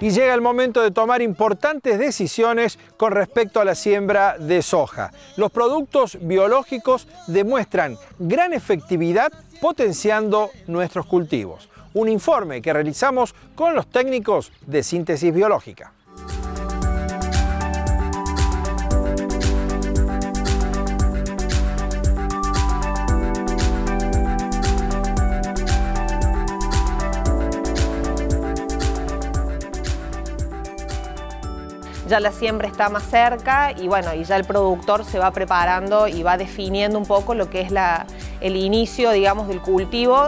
y llega el momento de tomar importantes decisiones con respecto a la siembra de soja. Los productos biológicos demuestran gran efectividad potenciando nuestros cultivos. Un informe que realizamos con los técnicos de síntesis biológica. ya la siembra está más cerca y bueno, y ya el productor se va preparando y va definiendo un poco lo que es el inicio, digamos, del cultivo,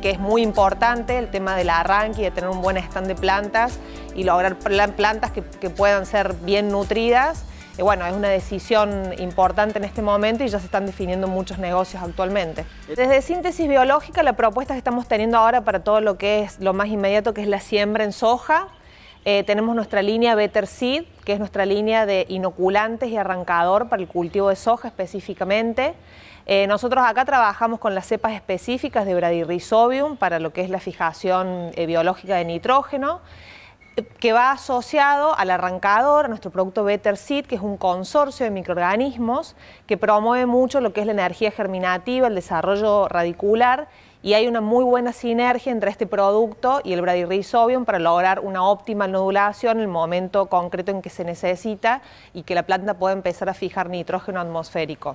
que es muy importante el tema del arranque y de tener un buen stand de plantas y lograr plantas que, puedan ser bien nutridas. bueno, es una decisión importante en este momento y ya se están definiendo muchos negocios actualmente. Desde síntesis biológica, la propuesta que estamos teniendo ahora para todo lo que es lo más inmediato, que es la siembra en soja, eh, tenemos nuestra línea Better Seed, que es nuestra línea de inoculantes y arrancador para el cultivo de soja específicamente. Eh, nosotros acá trabajamos con las cepas específicas de Bradyrhizobium para lo que es la fijación eh, biológica de nitrógeno, que va asociado al arrancador, a nuestro producto Better Seed, que es un consorcio de microorganismos que promueve mucho lo que es la energía germinativa, el desarrollo radicular y hay una muy buena sinergia entre este producto y el Bradyrhizobium para lograr una óptima nodulación en el momento concreto en que se necesita y que la planta pueda empezar a fijar nitrógeno atmosférico.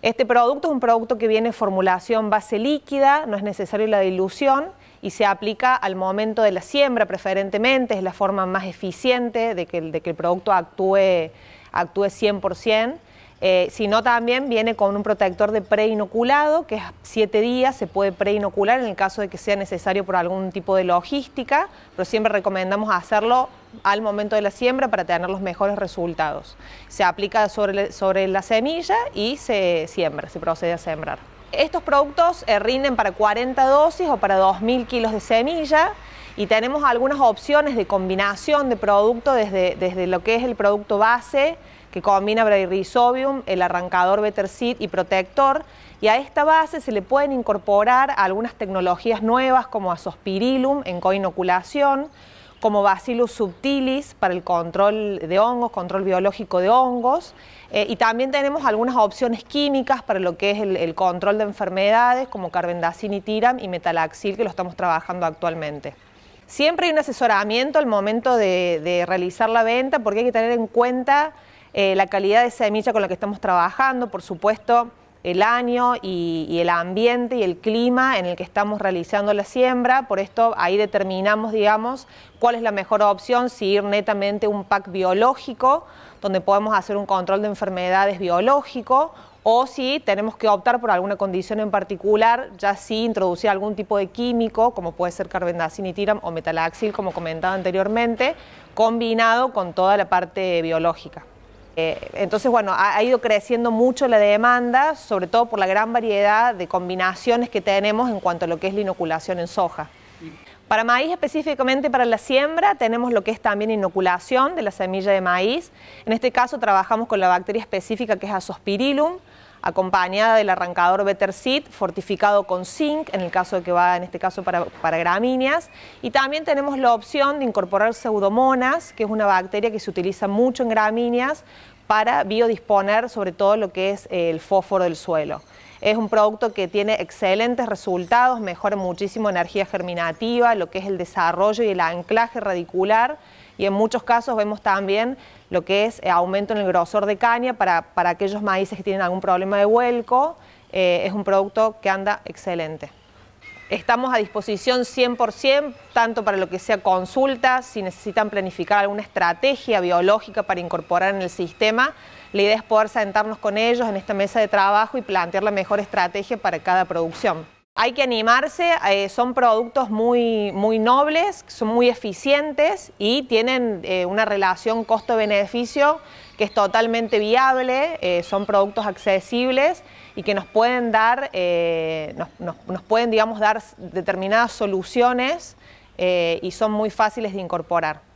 Este producto es un producto que viene en formulación base líquida, no es necesario la dilución y se aplica al momento de la siembra preferentemente, es la forma más eficiente de que el, de que el producto actúe, actúe 100%. Eh, si sino también viene con un protector de preinoculado, que es 7 días, se puede preinocular en el caso de que sea necesario por algún tipo de logística, pero siempre recomendamos hacerlo al momento de la siembra para tener los mejores resultados. Se aplica sobre, sobre la semilla y se siembra, se procede a sembrar. Estos productos eh, rinden para 40 dosis o para 2.000 kilos de semilla y tenemos algunas opciones de combinación de productos desde, lo que es el producto base, que combina Bradyrhizobium, el arrancador Better y protector, y a esta base se le pueden incorporar algunas tecnologías nuevas como asospirilum en coinoculación, como Bacillus subtilis para el control de hongos, control biológico de hongos, eh, y también tenemos algunas opciones químicas para lo que es el, control de enfermedades como Carbendazim y tiram y metalaxil que lo estamos trabajando actualmente. Siempre hay un asesoramiento al momento de, realizar la venta porque hay que tener en cuenta eh, la calidad de semilla con la que estamos trabajando, por supuesto el año y, el ambiente y el clima en el que estamos realizando la siembra. Por esto ahí determinamos, digamos, cuál es la mejor opción, si ir netamente un pack biológico, donde podemos hacer un control de enfermedades biológico, o si tenemos que optar por alguna condición en particular, ya sí introducir algún tipo de químico, como puede ser carbendazin y o metalaxil, como comentaba anteriormente, combinado con toda la parte biológica. Eh, entonces, bueno, ha, ido creciendo mucho la demanda, sobre todo por la gran variedad de combinaciones que tenemos en cuanto a lo que es la inoculación en soja. Para maíz específicamente para la siembra tenemos lo que es también inoculación de la semilla de maíz. En este caso trabajamos con la bacteria específica que es Azospirillum, acompañada del arrancador Better fortificado con zinc, en el caso que va en este caso para, para gramíneas. Y también tenemos la opción de incorporar pseudomonas, que es una bacteria que se utiliza mucho en gramíneas para biodisponer sobre todo lo que es el fósforo del suelo. Es un producto que tiene excelentes resultados, mejora muchísimo energía germinativa, lo que es el desarrollo y el anclaje radicular y en muchos casos vemos también lo que es eh, aumento en el grosor de caña para, para aquellos maíces que tienen algún problema de vuelco. Eh, es un producto que anda excelente. Estamos a disposición 100%, tanto para lo que sea consulta, si necesitan planificar alguna estrategia biológica para incorporar en el sistema, la idea es poder sentarnos con ellos en esta mesa de trabajo y plantear la mejor estrategia para cada producción. Hay que animarse, eh, son productos muy, muy nobles, son muy eficientes y tienen eh, una relación costo-beneficio que es totalmente viable, eh, son productos accesibles y que nos pueden dar, nos, pueden, digamos, dar determinadas soluciones y son muy fáciles de incorporar.